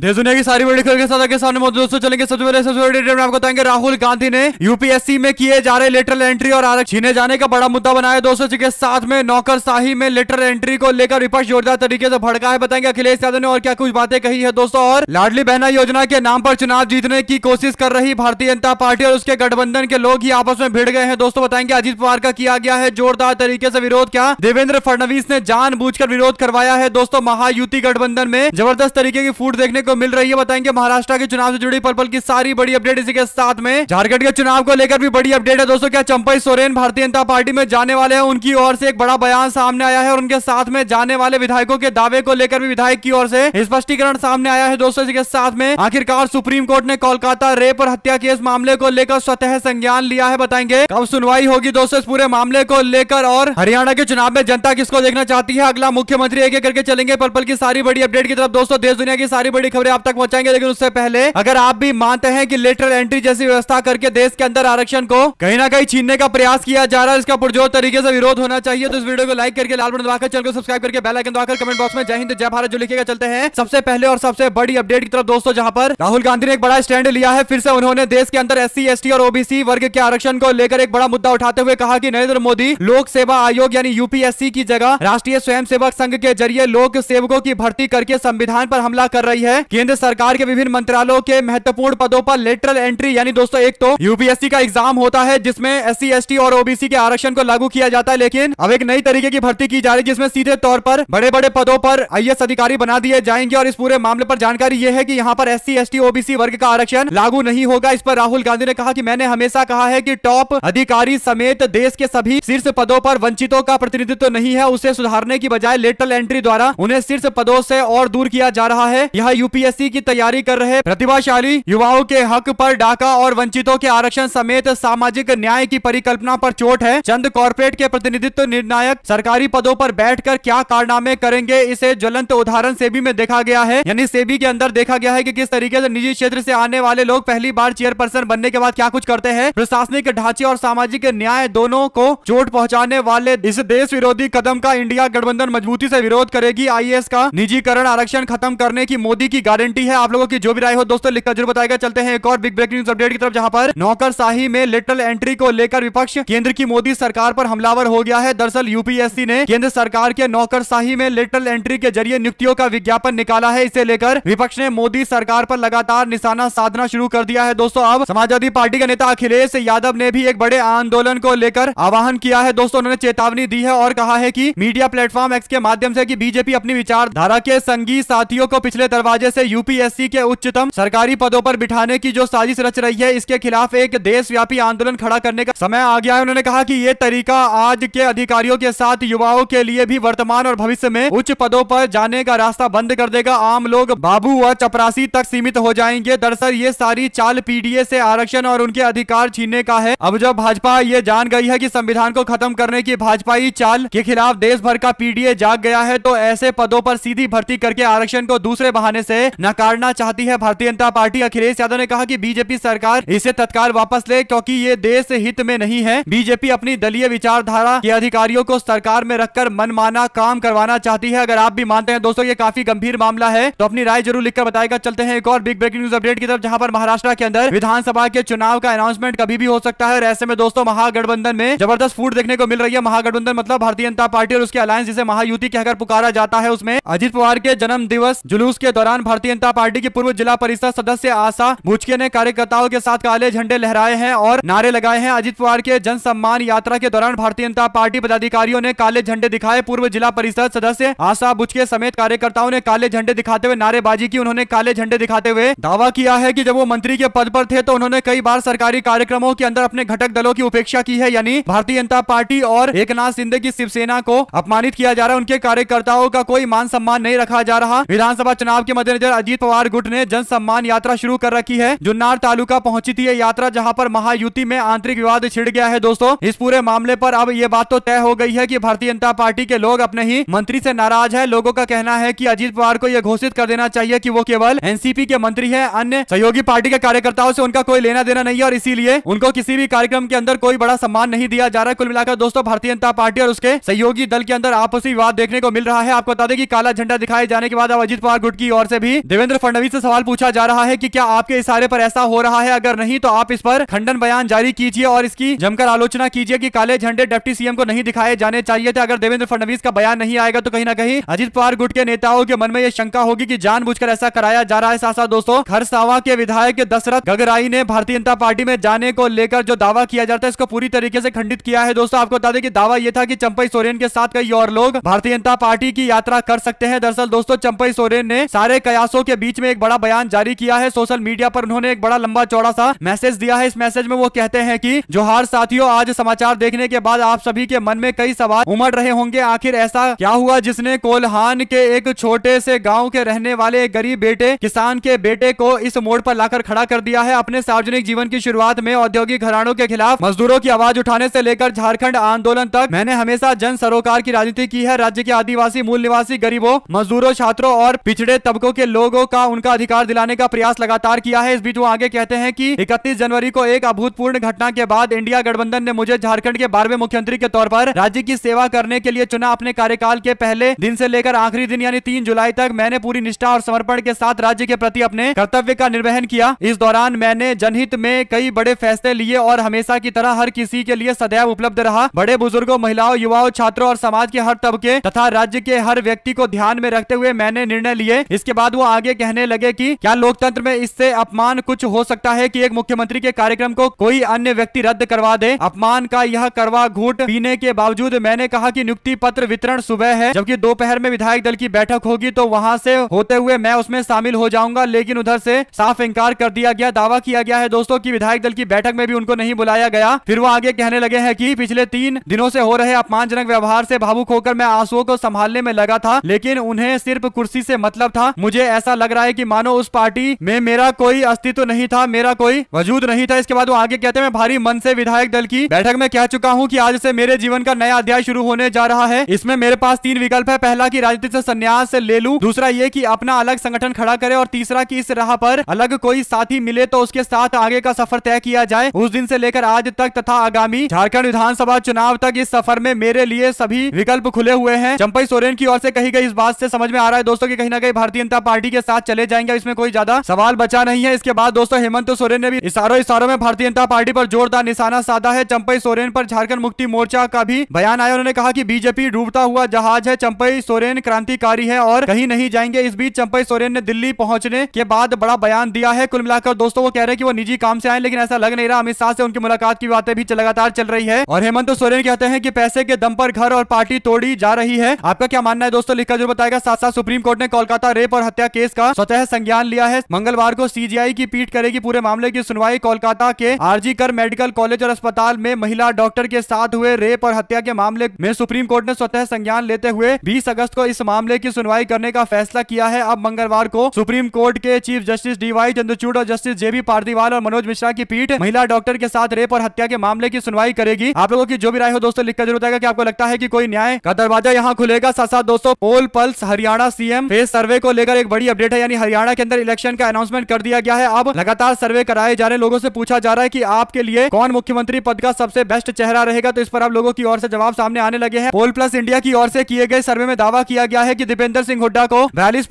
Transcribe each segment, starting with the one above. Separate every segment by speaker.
Speaker 1: देश दुनिया की सारी बड़ी खबर के साथ आगे सामने मौजूद दोस्तों चलेंगे सबसे पहले सबसे बड़े में आपको बताएंगे राहुल गांधी ने यूपीएससी में किए जा रहे लेटर एंट्री और आरक्षण छीने जाने का बड़ा मुद्दा बनाया दोस्तों के साथ में नौकरशाही में लेटर एंट्री को लेकर विपक्ष जोरदार तरीके से भड़का है बताएंगे अखिलेश यादव ने और क्या कुछ बातें कही है दोस्तों और लाडली बहना योजना के नाम पर चुनाव जीतने की कोशिश कर रही भारतीय जनता पार्टी और उसके गठबंधन के लोग ही आपस में भिड़ गए हैं दोस्तों बताएंगे अजीत पवार का किया गया है जोरदार तरीके से विरोध क्या देवेंद्र फडणवीस ने जानबूझकर विरोध करवाया है दोस्तों महायुति गठबंधन में जबरदस्त तरीके की फूट देखने को मिल रही है बताएंगे महाराष्ट्र के चुनाव से जुड़ी पल पल की सारी बड़ी अपडेट इसी के साथ में झारखंड के चुनाव को लेकर भी बड़ी अपडेट है दोस्तों क्या चंपई सोरेन भारतीय जनता पार्टी में जाने वाले हैं उनकी ओर से एक बड़ा बयान सामने आया है और उनके साथ में जाने वाले विधायकों के दावे को लेकर भी विधायक की ओर से स्पष्टीकरण सामने आया है दोस्तों इसी के साथ में आखिरकार सुप्रीम कोर्ट ने कोलकाता रेप और हत्या केस मामले को लेकर स्वतः संज्ञान लिया है बताएंगे कब सुनवाई होगी दोस्तों इस पूरे मामले को लेकर और हरियाणा के चुनाव में जनता किसको देखना चाहती है अगला मुख्यमंत्री एक एक करके चलेंगे पल पल की सारी बड़ी अपडेट की तरफ दोस्तों देश दुनिया की सारी बड़ी खबरें आप तक पहुंचाएंगे लेकिन उससे पहले अगर आप भी मानते हैं कि लेटर एंट्री जैसी व्यवस्था करके देश के अंदर आरक्षण को कहीं ना कहीं छीनने का प्रयास किया जा रहा है इसका पुरजोर तरीके से विरोध होना चाहिए तो इस वीडियो को लाइक करके लाल बन दवाकर चैनल को सब्सक्राइब करके बेलाइकन दवाकर कमेंट बॉक्स में जय हिंद जय भारत जो लिखेगा चलते हैं सबसे पहले और सबसे बड़ी अपडेट की तरफ दोस्तों जहां पर राहुल गांधी ने एक बड़ा स्टैंड लिया है फिर से उन्होंने देश के अंदर एस सी और ओबीसी वर्ग के आरक्षण को लेकर एक बड़ा मुद्दा उठाते हुए कहा की नरेंद्र मोदी लोक सेवा आयोग यानी यूपीएससी की जगह राष्ट्रीय स्वयं सेवक संघ के जरिए लोक सेवकों की भर्ती करके संविधान पर हमला कर रही है केंद्र सरकार के विभिन्न मंत्रालयों के महत्वपूर्ण पदों पर लेटरल एंट्री यानी दोस्तों एक तो यूपीएससी का एग्जाम होता है जिसमें एस सी और ओबीसी के आरक्षण को लागू किया जाता है लेकिन अब एक नई तरीके की भर्ती की जा रही है जिसमें सीधे तौर पर बड़े बड़े पदों पर आई अधिकारी बना दिए जाएंगे और इस पूरे मामले पर जानकारी यह है की यहाँ पर एस सी ओबीसी वर्ग का आरक्षण लागू नहीं होगा इस पर राहुल गांधी ने कहा की मैंने हमेशा कहा है की टॉप अधिकारी समेत देश के सभी शीर्ष पदों पर वंचितों का प्रतिनिधित्व नहीं है उसे सुधारने की बजाय लेटरल एंट्री द्वारा उन्हें शीर्ष पदों से और दूर किया जा रहा है यह यू यूपीएससी की तैयारी कर रहे प्रतिभाशाली युवाओं के हक पर डाका और वंचितों के आरक्षण समेत सामाजिक न्याय की परिकल्पना पर चोट है चंद कॉरपोरेट के प्रतिनिधित्व निर्णायक सरकारी पदों पर बैठकर क्या कारनामे करेंगे इसे ज्वलंत उदाहरण सेबी में देखा गया है यानी सेबी के अंदर देखा गया है कि किस तरीके ऐसी निजी क्षेत्र ऐसी आने वाले लोग पहली बार चेयरपर्सन बनने के बाद क्या कुछ करते हैं प्रशासनिक ढांचे और सामाजिक न्याय दोनों को चोट पहुंचाने वाले इस देश विरोधी कदम का इंडिया गठबंधन मजबूती से विरोध करेगी आई का निजीकरण आरक्षण खत्म करने की मोदी की गारंटी है आप लोगों की जो भी राय हो दोस्तों लिखकर जरूर बताएगा चलते हैं एक और बिग ब्रेकिंग न्यूज अपडेट की तरफ जहां पर नौकरशाही में लेटरल एंट्री को लेकर विपक्ष केंद्र की मोदी सरकार पर हमलावर हो गया है दरअसल यूपीएससी ने केंद्र सरकार के नौकरशाही में लेटरल एंट्री के जरिए नियुक्तियों का विज्ञापन निकाला है इसे लेकर विपक्ष ने मोदी सरकार पर लगातार निशाना साधना शुरू कर दिया है दोस्तों अब समाजवादी पार्टी के नेता अखिलेश यादव ने भी एक बड़े आंदोलन को लेकर आह्वान किया है दोस्तों उन्होंने चेतावनी दी है और कहा है की मीडिया प्लेटफॉर्म एक्स के माध्यम ऐसी की बीजेपी अपनी विचारधारा के संगी साथियों को पिछले दरवाजे वजह से यूपीएससी के उच्चतम सरकारी पदों पर बिठाने की जो साजिश रच रही है इसके खिलाफ एक देशव्यापी आंदोलन खड़ा करने का समय आ गया है उन्होंने कहा कि ये तरीका आज के अधिकारियों के साथ युवाओं के लिए भी वर्तमान और भविष्य में उच्च पदों पर जाने का रास्ता बंद कर देगा आम लोग बाबू व चपरासी तक सीमित हो जाएंगे दरअसल ये सारी चाल पीडीए से आरक्षण और उनके अधिकार छीनने का है अब जब भाजपा ये जान गई है की संविधान को खत्म करने की भाजपाई चाल के खिलाफ देश भर का पीडीए जाग गया है तो ऐसे पदों पर सीधी भर्ती करके आरक्षण को दूसरे बहाने से से नकारना चाहती है भारतीय जनता पार्टी अखिलेश यादव ने कहा की बीजेपी सरकार इसे तत्काल वापस ले क्योंकि ये देश हित में नहीं है बीजेपी अपनी दलीय विचारधारा के अधिकारियों को सरकार में रखकर मनमाना काम करवाना चाहती है अगर आप भी मानते हैं दोस्तों ये काफी गंभीर मामला है तो अपनी राय जरूर लिखकर बताएगा चलते हैं एक और बिग ब्रेकिंग न्यूज अपडेट की तरफ जहां पर महाराष्ट्र के अंदर विधानसभा के चुनाव का अनाउंसमेंट कभी भी हो सकता है और ऐसे में दोस्तों महागठबंधन में जबरदस्त फूट देखने को मिल रही है महागठबंधन मतलब भारतीय जनता पार्टी और उसके अलायंस जिसे महायुति कहकर पुकारा जाता है उसमें अजित पवार के जन्म दिवस जुलूस के दौरान भारतीय जनता पार्टी की पूर्व जिला परिषद सदस्य आशा भुचके ने कार्यकर्ताओं के साथ काले झंडे लहराए हैं और नारे लगाए हैं अजित पवार के जन सम्मान यात्रा के दौरान भारतीय जनता पार्टी पदाधिकारियों ने काले झंडे दिखाए पूर्व जिला परिषद सदस्य आशा भुचके समेत कार्यकर्ताओं ने काले झंडे दिखाते हुए नारेबाजी की उन्होंने काले झंडे दिखाते हुए दावा किया है की जब वो मंत्री के पद पर थे तो उन्होंने कई बार सरकारी कार्यक्रमों के अंदर अपने घटक दलों की उपेक्षा की है यानी भारतीय जनता पार्टी और एक सिंधे की शिवसेना को अपमानित किया जा रहा है उनके कार्यकर्ताओं का कोई मान सम्मान नहीं रखा जा रहा विधानसभा चुनाव के मध्य मैनेजर अजीत पवार गुट ने जन सम्मान यात्रा शुरू कर रखी है जुन्नार तालुका पहुंची थी ये यात्रा जहां पर महायुति में आंतरिक विवाद छिड़ गया है दोस्तों इस पूरे मामले पर अब ये बात तो तय हो गई है कि भारतीय जनता पार्टी के लोग अपने ही मंत्री से नाराज है लोगों का कहना है की अजीत पवार को यह घोषित कर देना चाहिए की वो केवल एनसीपी के मंत्री है अन्य सहयोगी पार्टी के कार्यकर्ताओं से उनका कोई लेना देना नहीं है और इसीलिए उनको किसी भी कार्यक्रम के अंदर कोई बड़ा सम्मान नहीं दिया जा रहा है कुल मिलाकर दोस्तों भारतीय जनता पार्टी और उसके सहयोगी दल के अंदर आपसी विवाद देखने को मिल रहा है आपको बता दें कि काला झंडा दिखाए जाने के बाद अब अजीत पवार गुट की ओर से भी देवेंद्र फडणवीस से सवाल पूछा जा रहा है कि क्या आपके इशारे पर ऐसा हो रहा है अगर नहीं तो आप इस पर खंडन बयान जारी कीजिए और इसकी जमकर आलोचना कीजिए कि काले झंडे डिप्टी सीएम को नहीं दिखाए जाने चाहिए थे अगर देवेंद्र फडणवीस का बयान नहीं आएगा तो कहीं ना कहीं अजित पवार गुट के नेताओं के मन में यह शंका होगी की जान ऐसा कराया जा रहा है साथ साथ दोस्तों खरसावा के विधायक दशरथ गगराई ने भारतीय जनता पार्टी में जाने को लेकर जो दावा किया जाता है इसको पूरी तरीके से खंडित किया है दोस्तों आपको बता दें कि दावा यह था कि चंपई सोरेन के साथ कई और लोग भारतीय जनता पार्टी की यात्रा कर सकते हैं दरअसल दोस्तों चंपई सोरेन ने सारे प्रयासों के बीच में एक बड़ा बयान जारी किया है सोशल मीडिया पर उन्होंने एक बड़ा लंबा चौड़ा सा मैसेज दिया है इस मैसेज में वो कहते हैं कि जोहार साथियों आज समाचार देखने के बाद आप सभी के मन में कई सवाल उमड़ रहे होंगे आखिर ऐसा क्या हुआ जिसने कोल्हान के एक छोटे से गाँव के रहने वाले गरीब बेटे किसान के बेटे को इस मोड़ पर लाकर खड़ा कर दिया है अपने सार्वजनिक जीवन की शुरुआत में औद्योगिक घरानों के खिलाफ मजदूरों की आवाज उठाने से लेकर झारखंड आंदोलन तक मैंने हमेशा जन सरोकार की राजनीति की है राज्य के आदिवासी मूल निवासी गरीबों मजदूरों छात्रों और पिछड़े तबकों के के लोगों का उनका अधिकार दिलाने का प्रयास लगातार किया है इस बीच वो आगे कहते हैं कि 31 जनवरी को एक अभूतपूर्ण घटना के बाद इंडिया गठबंधन ने मुझे झारखंड के बारहवें मुख्यमंत्री के तौर पर राज्य की सेवा करने के लिए चुना अपने कार्यकाल के पहले दिन से लेकर आखिरी दिन यानी तीन जुलाई तक मैंने पूरी निष्ठा और समर्पण के साथ राज्य के प्रति अपने कर्तव्य का निर्वहन किया इस दौरान मैंने जनहित में कई बड़े फैसले लिए और हमेशा की तरह हर किसी के लिए सदैव उपलब्ध रहा बड़े बुजुर्गों महिलाओं युवाओं छात्रों और समाज के हर तबके तथा राज्य के हर व्यक्ति को ध्यान में रखते हुए मैंने निर्णय लिए इसके बाद बाद वो आगे कहने लगे कि क्या लोकतंत्र में इससे अपमान कुछ हो सकता है कि एक मुख्यमंत्री के कार्यक्रम को कोई अन्य व्यक्ति रद्द करवा दे अपमान का यह करवा घूट पीने के बावजूद मैंने कहा कि नियुक्ति पत्र वितरण सुबह है जबकि दोपहर में विधायक दल की बैठक होगी तो वहाँ से होते हुए मैं उसमें शामिल हो जाऊंगा लेकिन उधर से साफ इंकार कर दिया गया दावा किया गया है दोस्तों की विधायक दल की बैठक में भी उनको नहीं बुलाया गया फिर वो आगे कहने लगे है की पिछले तीन दिनों ऐसी हो रहे अपमानजनक व्यवहार ऐसी भावुक होकर मैं आंसुओं को संभालने में लगा था लेकिन उन्हें सिर्फ कुर्सी से मतलब था मुझे मुझे ऐसा लग रहा है कि मानो उस पार्टी में मेरा कोई अस्तित्व नहीं था मेरा कोई वजूद नहीं था इसके बाद वो आगे कहते हैं मैं भारी मन से विधायक दल की बैठक में कह चुका हूँ की आज से मेरे जीवन का नया अध्याय शुरू होने जा रहा है इसमें मेरे पास तीन विकल्प है पहला की राजनीति से संन्यास ले लू दूसरा ये की अपना अलग संगठन खड़ा करे और तीसरा की इस राह पर अलग कोई साथी मिले तो उसके साथ आगे का सफर तय किया जाए उस दिन से लेकर आज तक तथा आगामी झारखंड विधानसभा चुनाव तक इस सफर में मेरे लिए सभी विकल्प खुले हुए हैं चंपई सोरेन की ओर से कही गई इस बात से समझ में आ रहा है दोस्तों की कहीं ना कहीं भारतीय जनता पार्टी के साथ चले जाएंगे इसमें कोई ज्यादा सवाल बचा नहीं है इसके बाद दोस्तों हेमंत सोरेन ने भी इशारों इशारों में भारतीय जनता पार्टी पर जोरदार निशाना साधा है चंपई सोरेन पर झारखंड मुक्ति मोर्चा का भी बयान आया उन्होंने कहा कि बीजेपी डूबता हुआ जहाज है चंपई सोरेन क्रांतिकारी है और कहीं नहीं जाएंगे इस बीच चंपई सोरेन ने दिल्ली पहुंचने के बाद बड़ा बयान दिया है कुल मिलाकर दोस्तों वो कह रहे की वो निजी काम से आए लेकिन ऐसा लग नहीं रहा अमित शाह से उनकी मुलाकात की बातें भी लगातार चल रही है और हेमंत सोरेन कहते हैं कि पैसे के दम पर घर और पार्टी तोड़ी जा रही है आपका क्या मानना है दोस्तों लिखकर जो बताएगा साथ साथ सुप्रीम कोर्ट ने कोलकाता रेप और हत्या केस का स्वतः संज्ञान लिया है मंगलवार को सीजीआई की पीठ करेगी पूरे मामले की सुनवाई कोलकाता के आरजी कर मेडिकल कॉलेज और अस्पताल में महिला डॉक्टर के साथ हुए रेप और हत्या के मामले में सुप्रीम कोर्ट ने स्वतः संज्ञान लेते हुए बीस अगस्त को इस मामले की सुनवाई करने का फैसला किया है अब मंगलवार को सुप्रीम कोर्ट के chief justice D Y Chandrachud और जस्टिस जेबी पार्दीवाल और मनोज मिश्रा की पीठ महिला डॉक्टर के साथ रेप और हत्या के मामले की सुनवाई करेगी आप लोगों की जो भी राय हो दोस्तों लिखकर जरूर आएगा कि आपको लगता है कि कोई न्याय का दरवाजा यहाँ खुलेगा साथ साथ दोस्तों poll pulse Haryana CM face survey को लेकर एक बड़ी अपडेट है यानी हरियाणा के अंदर इलेक्शन का अनाउंसमेंट कर दिया गया है अब लगातार सर्वे कराए जा रहे लोगों से पूछा जा रहा है की आपके लिए कौन मुख्यमंत्री पद का सबसे बेस्ट चेहरा रहेगा तो इस पर आप लोगों की ओर से जवाब सामने आने लगे हैं पोल प्लस इंडिया की ओर से किए गए सर्वे में दावा किया गया है की दीपेंद्र सिंह हुड्डा को बयालीस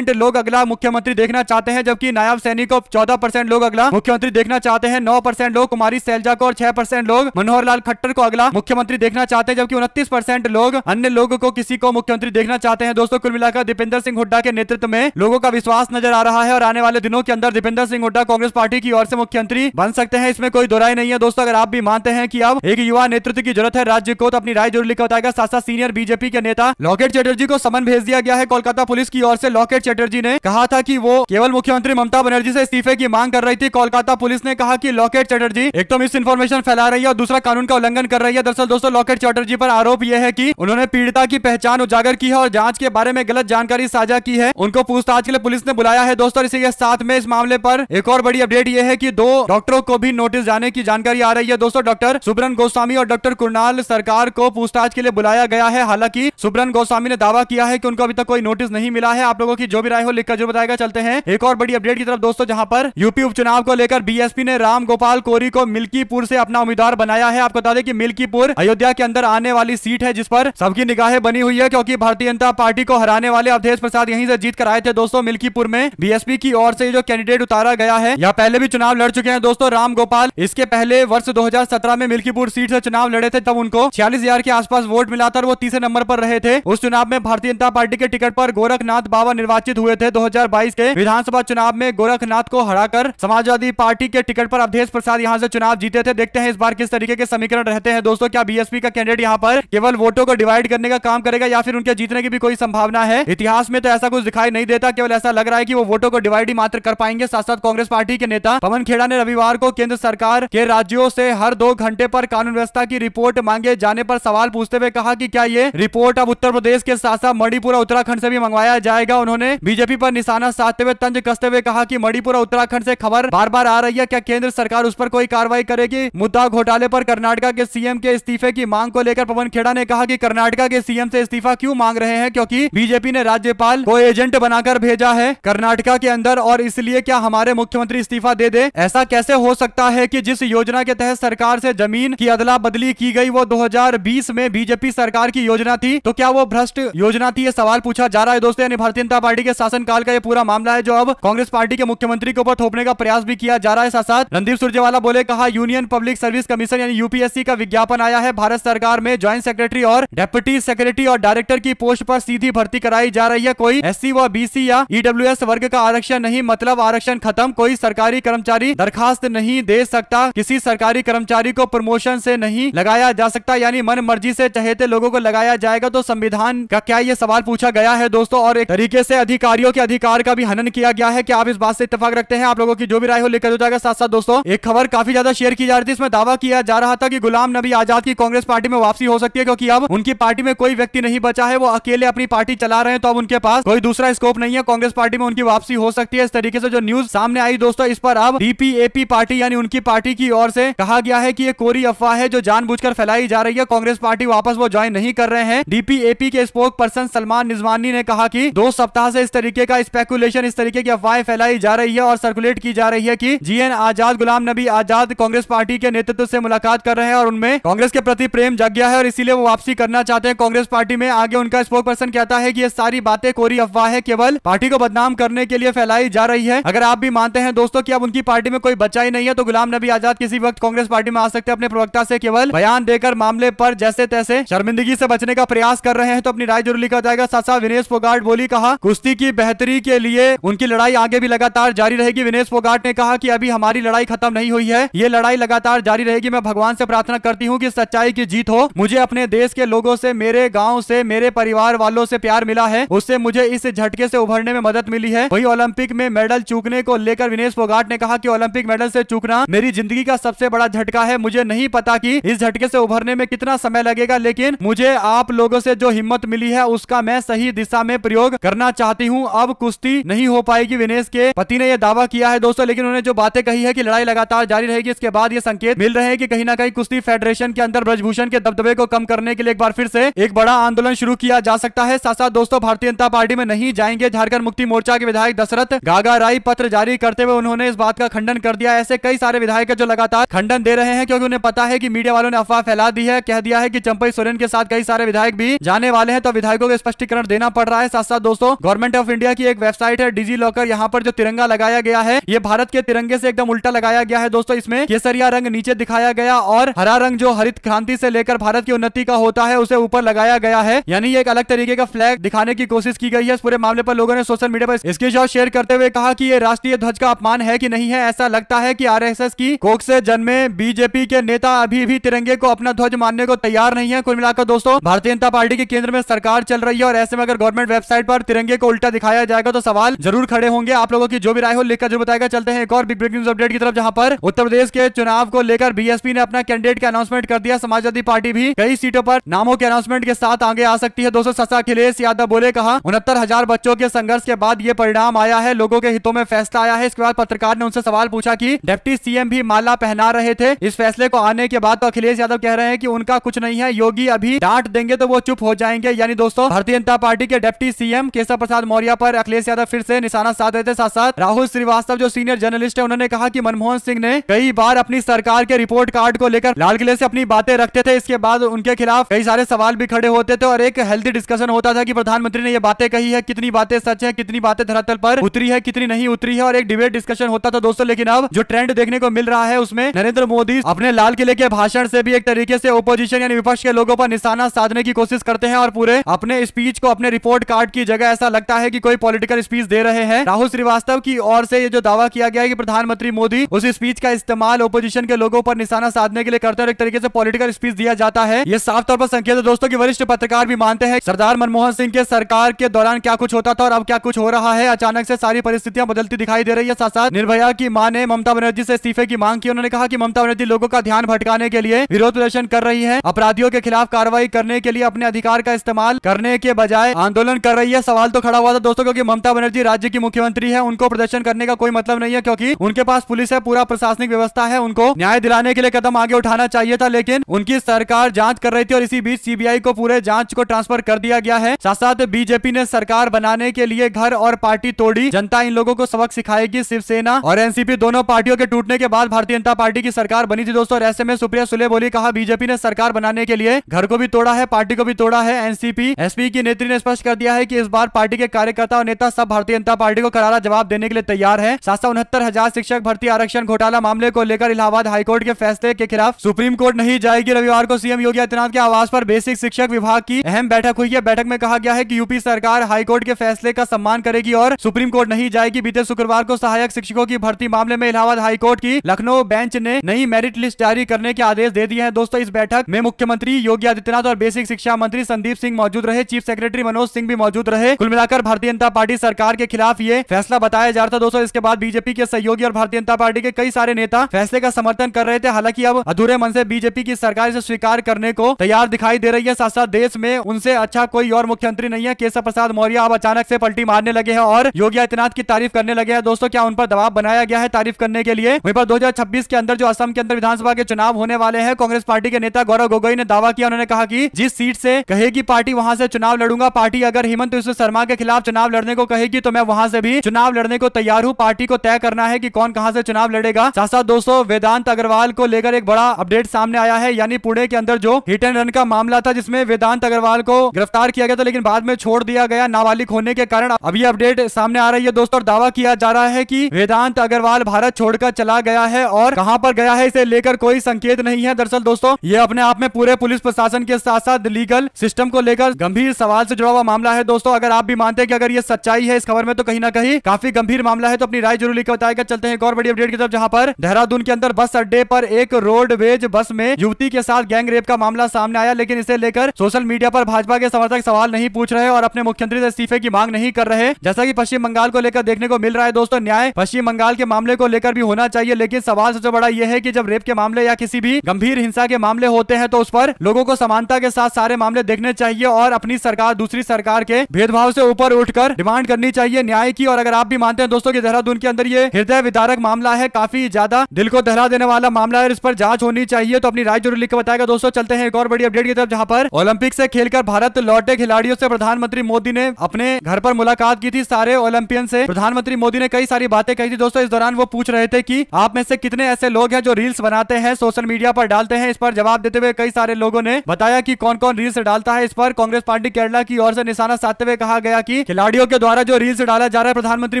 Speaker 1: लोग अगला मुख्यमंत्री देखना चाहते हैं जबकि नायब सैनी को चौदह लोग अगला मुख्यमंत्री देखना चाहते हैं नौ लोग कुमारी सैलजा को और छह लोग मनोहर लाल खट्टर को अगला मुख्यमंत्री देखना चाहते हैं जबकि उनतीस लोग अन्य लोगों को किसी को मुख्यमंत्री देखना चाहते हैं दोस्तों कुल मिलाकर दीपेंद्र सिंह हुड्डा के नेतृत्व में लोगों का विश्वास नजर आ रहा है और आने वाले दिनों के अंदर दीपेंद्र सिंह हुड्डा कांग्रेस पार्टी की ओर से मुख्यमंत्री बन सकते हैं इसमें कोई दोराई नहीं है दोस्तों अगर आप भी मानते हैं कि अब एक युवा नेतृत्व की जरूरत है राज्य को तो अपनी राय जरूर लिखा बताएगा साथ साथ सीनियर बीजेपी के नेता लॉकेट चैटर्जी को समन भेज दिया गया है कोलकाता पुलिस की ओर से लॉकेट चैटर्जी ने कहा था की वो केवल मुख्यमंत्री ममता बनर्जी से इस्तीफे की मांग कर रही थी कोलकाता पुलिस ने कहा की लॉकेट चैटर्जी एक तो मिस इन्फॉर्मेशन फैला रही है और दूसरा कानून का उल्लंघन कर रही है दरअसल दोस्तों लॉकेट चैटर्जी पर आरोप यह है की उन्होंने पीड़िता की पहचान उजागर की है और जांच के बारे में गलत जानकारी साझा की है उनको पूछ दोस्त आज के लिए पुलिस ने बुलाया है दोस्तों इसी के साथ में इस मामले पर एक और बड़ी अपडेट ये है की दो डॉक्टरों को भी नोटिस जाने की जानकारी आ रही है दोस्तों डॉक्टर सुब्रन गोस्वामी और डॉक्टर कुरनाल सरकार को पूछताछ के लिए बुलाया गया है हालांकि सुब्रन गोस्वामी ने दावा किया है की उनको अभी तक कोई नोटिस नहीं मिला है आप लोगों की जो भी राय हो लिखकर जो बताएगा चलते हैं एक और बड़ी अपडेट की तरफ दोस्तों जहाँ पर यूपी उपचुनाव को लेकर बी ने राम गोपाल कोरी को मिल्कीपुर से अपना उम्मीदवार बनाया है आपको बता दें कि मिल्कीपुर अयोध्या के अंदर आने वाली सीट है जिस पर सबकी निगाहें बनी हुई है क्योंकि भारतीय जनता पार्टी को हराने वाले अवधेश प्रसाद यहीं से जीत कर आए थे दोस्तों मिल्कीपुर में बीएसपी की ओर से जो कैंडिडेट उतारा गया है यहाँ पहले भी चुनाव लड़ चुके हैं दोस्तों राम गोपाल इसके पहले वर्ष 2017 में मिल्कीपुर सीट से चुनाव लड़े थे तब उनको छियालीस हजार के आसपास वोट मिला था वो तीसरे नंबर पर रहे थे उस चुनाव में भारतीय जनता पार्टी के टिकट पर गोरखनाथ बाबा निर्वाचित हुए थे दो के विधानसभा चुनाव में गोरखनाथ को हरा समाजवादी पार्टी के टिकट पर अवधेश प्रसाद यहाँ से चुनाव जीते थे देखते हैं इस बार किस तरीके के समीकरण रहते हैं दोस्तों क्या बीएसपी का कैंडिडेट यहाँ पर केवल वोटों को डिवाइड करने का काम करेगा या फिर उनके जीतने की भी कोई संभावना है इतिहास में तो ऐसा कुछ दिखाई नहीं देता नेता केवल ऐसा लग रहा है की वो वोटों को डिवाइड ही मात्र कर पाएंगे साथ साथ कांग्रेस पार्टी के नेता पवन खेड़ा ने रविवार को केंद्र सरकार के राज्यों से हर दो घंटे पर कानून व्यवस्था की रिपोर्ट मांगे जाने पर सवाल पूछते हुए कहा कि क्या ये रिपोर्ट अब उत्तर प्रदेश के साथ साथ मणिपुर उत्तराखंड से भी मंगवाया जाएगा उन्होंने बीजेपी पर निशाना साधते हुए तंज कसते हुए कहा मणिपुर और उत्तराखंड ऐसी खबर बार बार आ रही है क्या केंद्र सरकार उस पर कोई कार्रवाई करेगी मुद्दा घोटाले आरोप कर्नाटका के सीएम के इस्तीफे की मांग को लेकर पवन खेड़ा ने कहा की कर्नाटका के सीएम ऐसी इस्तीफा क्यूँ मांग रहे हैं क्योंकि बीजेपी ने राज्यपाल को एजेंट बनाकर बनाकर भेजा है कर्नाटका के अंदर और इसलिए क्या हमारे मुख्यमंत्री इस्तीफा दे दे ऐसा कैसे हो सकता है कि जिस योजना के तहत सरकार से जमीन की अदला बदली की गई वो 2020 में बीजेपी सरकार की योजना थी तो क्या वो भ्रष्ट योजना थी ये सवाल पूछा जा रहा है दोस्तों यानी भारतीय जनता पार्टी के शासन काल का ये पूरा मामला है जो अब कांग्रेस पार्टी के मुख्यमंत्री के ऊपर थोपने का प्रयास भी किया जा रहा है साथ साथ रणदीप सुरजेवाला बोले कहा यूनियन पब्लिक सर्विस कमीशन यानी यूपीएससी का विज्ञापन आया है भारत सरकार में ज्वाइंट सेक्रेटरी और डेप्यूटी सेक्रेटरी और डायरेक्टर की पोस्ट पर सीधी भर्ती कराई जा रही है कोई एस व बी एससी या ईडब्ल्यू e वर्ग का आरक्षण नहीं मतलब आरक्षण खत्म कोई सरकारी कर्मचारी दरखास्त नहीं दे सकता किसी सरकारी कर्मचारी को प्रमोशन से नहीं लगाया जा सकता यानी मन मर्जी से चहेते तो लोगों को लगाया जाएगा तो संविधान का क्या ये सवाल पूछा गया है दोस्तों और एक तरीके से अधिकारियों के अधिकार का भी हनन किया गया है की आप इस बात से इतफाक रखते हैं आप लोगों की जो भी राय हो लेकर हो जाएगा साथ साथ दोस्तों एक खबर काफी ज्यादा शेयर की जा रही थी इसमें दावा किया जा रहा था की गुलाम नबी आजाद की कांग्रेस पार्टी में वापसी हो सकती है क्योंकि अब उनकी पार्टी में कोई व्यक्ति नहीं बचा है वो अकेले अपनी पार्टी चला रहे हैं तो अब उनके पास कोई दूसरा स्कोप नहीं नहीं है कांग्रेस पार्टी में उनकी वापसी हो सकती है इस तरीके से जो न्यूज सामने आई दोस्तों इस पर अब डीपीएपी पार्टी यानी उनकी पार्टी की ओर से कहा गया है कि ये कोरी अफवाह है जो जानबूझकर फैलाई जा रही है कांग्रेस पार्टी वापस वो ज्वाइन नहीं कर रहे हैं डीपीएपी के स्पोक पर्सन सलमान निजवानी ने कहा की दो सप्ताह से इस तरीके का स्पेकुलेशन इस तरीके की अफवाह फैलाई जा रही है और सर्कुलेट की जा रही है की जी आजाद गुलाम नबी आजाद कांग्रेस पार्टी के नेतृत्व ऐसी मुलाकात कर रहे हैं और उनमें कांग्रेस के प्रति प्रेम जग गया है और इसीलिए वो वापसी करना चाहते हैं कांग्रेस पार्टी में आगे उनका स्पोक पर्सन कहता है की ये सारी बातें कोरी अफवाह है केवल पार्टी को बदनाम करने के लिए फैलाई जा रही है अगर आप भी मानते हैं दोस्तों की अब उनकी पार्टी में कोई बचा ही नहीं है तो गुलाम नबी आजाद किसी वक्त कांग्रेस पार्टी में आ सकते हैं अपने प्रवक्ता से केवल बयान देकर मामले पर जैसे तैसे शर्मिंदगी ऐसी बचने का प्रयास कर रहे हैं तो अपनी राय जरूर लिखा जाएगा साथ साथ विनेश फोगाट बोली कहा कुश्ती की बेहतरी के लिए उनकी लड़ाई आगे भी लगातार जारी रहेगी विनेश फोगाट ने कहा की अभी हमारी लड़ाई खत्म नहीं हुई है ये लड़ाई लगातार जारी रहेगी मैं भगवान से प्रार्थना करती हूँ की सच्चाई की जीत हो मुझे अपने देश के लोगों से मेरे गाँव से मेरे परिवार वालों से प्यार मिला है उससे मुझे इस झटके से उभरने में मदद मिली है वही ओलंपिक में मेडल चूकने को लेकर विनेश फोगाट ने कहा की ओलंपिक मेडल ऐसी चूकना मेरी जिंदगी का सबसे बड़ा झटका है मुझे नहीं पता की इस झटके से उभरने में कितना समय लगेगा लेकिन मुझे आप लोगों से जो हिम्मत मिली है उसका मैं सही दिशा में प्रयोग करना चाहती हूँ अब कुश्ती नहीं हो पाएगी विनेश के पति ने यह दावा किया है दोस्तों लेकिन उन्होंने जो बातें कही है कि लड़ाई लगातार जारी रहेगी इसके बाद ये संकेत मिल रहे हैं कि कहीं ना कहीं कुश्ती फेडरेशन के अंदर ब्रजभूषण के दबदबे को कम करने के लिए एक बार फिर से एक बड़ा आंदोलन शुरू किया जा सकता है साथ साथ दोस्तों भारतीय जनता पार्टी में नहीं जाएंगे झारखंड मुक्ति मोर्चा के विधायक दशरथ गागा राय पत्र जारी करते हुए उन्होंने इस बात का खंडन कर दिया ऐसे कई सारे विधायक जो लगातार खंडन दे रहे हैं क्योंकि उन्हें पता है की मीडिया वालों ने अफवाह फैला दी है कह दिया है की चंपई सोरेन के साथ कई सारे विधायक भी जाने वाले हैं तो विधायकों को स्पष्टीकरण देना पड़ रहा है साथ साथ दोस्तों गवर्नमेंट ऑफ इंडिया की एक वेबसाइट है डिजी लॉकर यहाँ पर जो तिरंगा लगाया गया है ये भारत के तिरंगे से एकदम उल्टा लगाया गया है दोस्तों इसमें केसरिया रंग नीचे दिखाया गया और हरा रंग जो हरित क्रांति से लेकर भारत की उन्नति का होता है उसे ऊपर लगाया गया है यानी एक अलग तरीके का फ्लैग दिखाने की कोशिश की गई है इस पूरे मामले पर लोग लोगों ने सोशल मीडिया पर इसकी शॉट शेयर करते हुए कहा कि ये राष्ट्रीय ध्वज का अपमान है कि नहीं है ऐसा लगता है कि आरएसएस की कोख से जन्मे बीजेपी के नेता अभी भी तिरंगे को अपना ध्वज मानने को तैयार नहीं है कुल मिलाकर दोस्तों भारतीय जनता पार्टी के केंद्र में सरकार चल रही है और ऐसे में अगर गवर्नमेंट वेबसाइट पर तिरंगे को उल्टा दिखाया जाएगा तो सवाल जरूर खड़े होंगे आप लोगों की जो भी राय हो लिखकर जो बताएगा चलते हैं एक और बिग ब्रेकिंग अपडेट की तरफ जहाँ पर उत्तर प्रदेश के चुनाव को लेकर बीएसपी ने अपना कैंडिडेट का अनाउंसमेंट कर दिया समाजवादी पार्टी भी कई सीटों पर नामों के अनाउंसमेंट के साथ आगे आ सकती है दोस्तों ससा अखिलेश यादव बोले कहा उनहत्तर हजार बच्चों के संघर्ष के बाद ये परिणाम आया है लोगों के हितों में फैसला आया है इसके बाद पत्रकार ने उनसे सवाल पूछा की डिप्टी सीएम भी माला पहना रहे थे इस फैसले को आने के बाद तो अखिलेश यादव कह रहे हैं की उनका कुछ नहीं है योगी अभी डांट देंगे तो वो चुप हो जाएंगे यानी दोस्तों भारतीय जनता पार्टी के डिप्टी सीएम केशव प्रसाद मौर्य पर अखिलेश यादव फिर से निशाना साध रहे थे साथ साथ राहुल श्रीवास्तव जो सीनियर जर्नलिस्ट है उन्होंने कहा कि मनमोहन सिंह ने कई बार अपनी सरकार के रिपोर्ट कार्ड को लेकर लाल किले से अपनी बातें रखते थे इसके बाद उनके खिलाफ कई सारे सवाल भी खड़े होते थे और एक हेल्थी डिस्कशन होता था की प्रधानमंत्री ने ये बातें कही है कितनी बातें सच है कितनी बातें धरातल पर उतरी है कितनी नहीं उतरी है और एक डिबेट डिस्कशन होता था दोस्तों लेकिन अब जो ट्रेंड देखने को मिल रहा है उसमें नरेंद्र मोदी अपने लाल किले के भाषण से भी एक तरीके से ओपोजिशन यानी विपक्ष के लोगों पर निशाना साधने की कोशिश करते हैं और पूरे अपने स्पीच को अपने रिपोर्ट कार्ड की जगह ऐसा लगता है की कोई पॉलिटिकल स्पीच दे रहे हैं राहुल श्रीवास्तव की ओर से ये जो दावा किया गया है कि प्रधानमंत्री मोदी उस स्पीच का इस्तेमाल ओपोजिशन के लोगों पर निशाना साधने के लिए करते हैं एक तरीके से पॉलिटिकल स्पीच दिया जाता है ये साफ तौर पर संकेत दोस्तों की वरिष्ठ पत्रकार भी मानते हैं सरदार मनमोहन सिंह के सरकार के दौरान क्या कुछ होता था और अब क्या कुछ हो रहा है अचानक से सारी परिस्थितियां बदलती दिखाई दे रही है साथ साथ निर्भया की मां ने ममता बनर्जी से इस्तीफे की मांग की उन्होंने कहा कि ममता बनर्जी लोगों का ध्यान भटकाने के लिए विरोध प्रदर्शन कर रही है अपराधियों के खिलाफ कार्रवाई करने के लिए अपने अधिकार का इस्तेमाल करने के बजाय आंदोलन कर रही है सवाल तो खड़ा हुआ था दोस्तों क्योंकि ममता बनर्जी राज्य की मुख्यमंत्री है उनको प्रदर्शन करने का कोई मतलब नहीं है क्योंकि उनके पास पुलिस है पूरा प्रशासनिक व्यवस्था है उनको न्याय दिलाने के लिए कदम आगे उठाना चाहिए था लेकिन उनकी सरकार जांच कर रही थी और इसी बीच सीबीआई को पूरे जांच को ट्रांसफर कर दिया गया है साथ साथ बीजेपी ने सरकार बनाने के लिए घर और पार्टी तोड़ी जनता इन लोगों को सबक सिखाएगी शिवसेना और एनसीपी दोनों पार्टियों के टूटने के बाद भारतीय जनता पार्टी की सरकार बनी थी दोस्तों ऐसे में सुप्रिया सुले बोली कहा बीजेपी ने सरकार बनाने के लिए घर को भी तोड़ा है पार्टी को भी तोड़ा है एनसीपी एसपी की नेत्री ने स्पष्ट कर दिया है की इस बार पार्टी के कार्यकर्ता और नेता सब भारतीय जनता पार्टी को करारा जवाब देने के लिए तैयार है सात सौ उनहत्तर हजार शिक्षक भर्ती आरक्षण घोटाला मामले को लेकर इलाहाबाद हाईकोर्ट के फैसले के खिलाफ सुप्रीम कोर्ट नहीं जाएगी रविवार को सीएम योगी आदित्यनाथ के आवास पर बेसिक शिक्षक विभाग की अहम बैठक हुई है बैठक में कहा गया है कि यूपी सरकार हाईकोर्ट के फैसले फैसले का सम्मान करेगी और सुप्रीम कोर्ट नहीं जाएगी बीते शुक्रवार को सहायक शिक्षकों की भर्ती मामले में इलाहाबाद हाईकोर्ट की लखनऊ बेंच ने नई मेरिट लिस्ट जारी करने के आदेश दे दिए हैं दोस्तों इस बैठक में मुख्यमंत्री योगी आदित्यनाथ और बेसिक शिक्षा मंत्री संदीप सिंह मौजूद रहे चीफ सेक्रेटरी मनोज सिंह भी मौजूद रहे कुल मिलाकर भारतीय जनता पार्टी सरकार के खिलाफ ये फैसला बताया जा रहा था दोस्तों इसके बाद बीजेपी के सहयोगी और भारतीय जनता पार्टी के कई सारे नेता फैसले का समर्थन कर रहे थे हालांकि अब अधूरे मन से बीजेपी की सरकार इसे स्वीकार करने को तैयार दिखाई दे रही है साथ साथ देश में उनसे अच्छा कोई और मुख्यमंत्री नहीं है केशव प्रसाद मौर्य अब अचानक से से पलटी मारने लगे हैं और योगी आदित्यनाथ की तारीफ करने लगे हैं दोस्तों क्या उन पर दबाव बनाया गया है तारीफ करने के लिए वहीं पर 2026 के अंदर जो असम के अंदर विधानसभा के चुनाव होने वाले हैं कांग्रेस पार्टी के नेता गौरव गोगोई ने दावा किया उन्होंने कहा कि जिस सीट से कहेगी पार्टी वहां से चुनाव लड़ूंगा पार्टी अगर हेमंत विश्व शर्मा के खिलाफ चुनाव लड़ने को कहेगी तो मैं वहां से भी चुनाव लड़ने को तैयार हूँ पार्टी को तय करना है की कौन कहाँ से चुनाव लड़ेगा साथ साथ दोस्तों वेदांत अग्रवाल को लेकर एक बड़ा अपडेट सामने आया है यानी पुणे के अंदर जो हिट एंड रन का मामला था जिसमें वेदांत अग्रवाल को गिरफ्तार किया गया था लेकिन बाद में छोड़ दिया गया नाबालिग होने के कारण अभी अपडेट सामने आ रही है दोस्तों दावा किया जा रहा है की वेदांत अग्रवाल भारत छोड़कर चला गया है और कहाँ पर गया है इसे लेकर कोई संकेत नहीं है दरअसल दोस्तों ये अपने आप में पूरे पुलिस प्रशासन के साथ साथ लीगल सिस्टम को लेकर गंभीर सवाल से जुड़ा हुआ मामला है दोस्तों अगर आप भी मानते हैं कि अगर ये सच्चाई है इस खबर में तो कहीं ना कहीं काफी गंभीर मामला है तो अपनी राय जरूर लिखकर बताएगा चलते हैं एक और बड़ी अपडेट की तरफ जहां पर देहरादून के अंदर बस अड्डे पर एक रोडवेज बस में युवती के साथ गैंग रेप का मामला सामने आया लेकिन इसे लेकर सोशल मीडिया पर भाजपा के समर्थक सवाल नहीं पूछ रहे और अपने मुख्यमंत्री से इस्तीफे की मांग नहीं कर रहे जैसा की पश्चिम बंगाल को लेकर देखने को मिल रहा है दोस्तों न्याय पश्चिम बंगाल के मामले को लेकर भी होना चाहिए लेकिन सवाल सबसे बड़ा यह है की जब रेप के मामले या किसी भी गंभीर हिंसा के मामले होते हैं तो उस पर लोगों को समानता के साथ सारे मामले देखने चाहिए और अपनी सरकार दूसरी सरकार के भेदभाव से ऊपर उठकर डिमांड करनी चाहिए न्याय की और अगर आप भी मानते हैं दोस्तों की देहरादून के अंदर ये हृदय विदारक मामला है काफी ज्यादा दिल को दहरा देने वाला मामला है इस पर जांच होनी चाहिए तो अपनी राय जरूर लिख के बताएगा दोस्तों चलते हैं एक और बड़ी अपडेट की तरफ जहाँ पर ओलंपिक से खेलकर भारत लौटे खिलाड़ियों से प्रधानमंत्री मोदी ने अपने घर पर मुलाकात की थी सारे ओलंपियन से प्रधानमंत्री मोदी ने कई सारी बातें कही थी दोस्तों इस दौरान वो पूछ रहे थे कि आप में से कितने ऐसे लोग हैं जो रील्स बनाते हैं सोशल मीडिया पर डालते हैं इस पर जवाब देते हुए कई सारे लोगों ने बताया की कौन कौन रील्स डालता है इस पर कांग्रेस पार्टी केरला की ओर से निशाना साधते हुए कहा गया की खिलाड़ियों के द्वारा जो रील्स डाला जा रहा है प्रधानमंत्री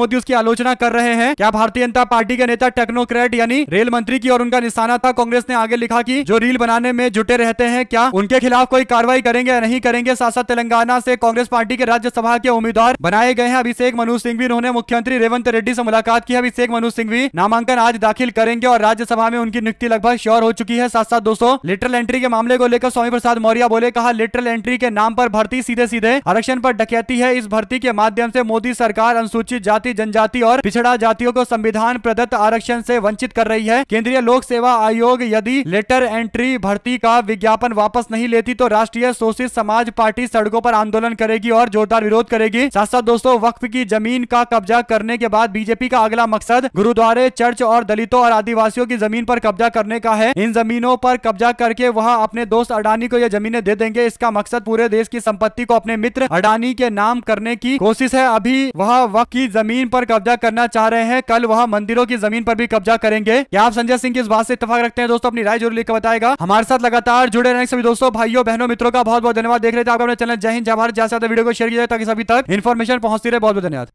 Speaker 1: मोदी उसकी आलोचना कर रहे हैं क्या भारतीय जनता पार्टी के नेता टेक्नोक्रेट यानी रेल मंत्री की और उनका निशाना था कांग्रेस ने आगे लिखा की जो रील बनाने में जुटे रहते हैं क्या उनके खिलाफ कोई कार्रवाई करेंगे या नहीं करेंगे साथ साथ तेलंगाना से कांग्रेस पार्टी के राज्यसभा के उम्मीदवार उम्मीदवार बनाए गए हैं अभिषेक मनु सिंह भी उन्होंने मुख्यमंत्री रेवंत रेड्डी से मुलाकात की अभिषेक मनु सिंह भी नामांकन आज दाखिल करेंगे और राज्यसभा में उनकी नियुक्ति लगभग श्योर हो चुकी है साथ साथ दोस्तों लिटरल एंट्री के मामले को लेकर स्वामी प्रसाद मौर्य बोले कहा लिटरल एंट्री के नाम पर भर्ती सीधे सीधे आरक्षण पर डकैती है इस भर्ती के माध्यम से मोदी सरकार अनुसूचित जाति जनजाति और पिछड़ा जातियों को संविधान प्रदत्त आरक्षण से वंचित कर रही है केंद्रीय लोक सेवा आयोग यदि लेटर एंट्री भर्ती का विज्ञापन वापस नहीं लेती तो राष्ट्रीय शोषित समाज पार्टी सड़कों पर आंदोलन करेगी और जोरदार विरोध करेगी साथ साथ दोस्तों वक्फ की जमीन का कब्जा करने के बाद बीजेपी का अगला मकसद गुरुद्वारे चर्च और दलितों और आदिवासियों की जमीन पर कब्जा करने का है इन जमीनों पर कब्जा करके वह अपने दोस्त अडानी को यह जमीनें दे देंगे इसका मकसद पूरे देश की संपत्ति को अपने मित्र अडानी के नाम करने की कोशिश है अभी वह वक्त की जमीन पर कब्जा करना चाह रहे हैं कल वह मंदिरों की जमीन पर भी कब्जा करेंगे क्या आप संजय सिंह की इस बात से इतफाक रखते हैं दोस्तों अपनी राय जरूर लिखकर बताएगा हमारे साथ लगातार जुड़े रहने सभी दोस्तों भाइयों बहनों मित्रों का बहुत बहुत धन्यवाद देख रहे थे आप अपने चैनल जय हिंद जय भारत जैसे वीडियो को शेयर किया ताकि सभी तक इन्फॉर्मेशन पहुंचती रहे बहुत बहुत धन्यवाद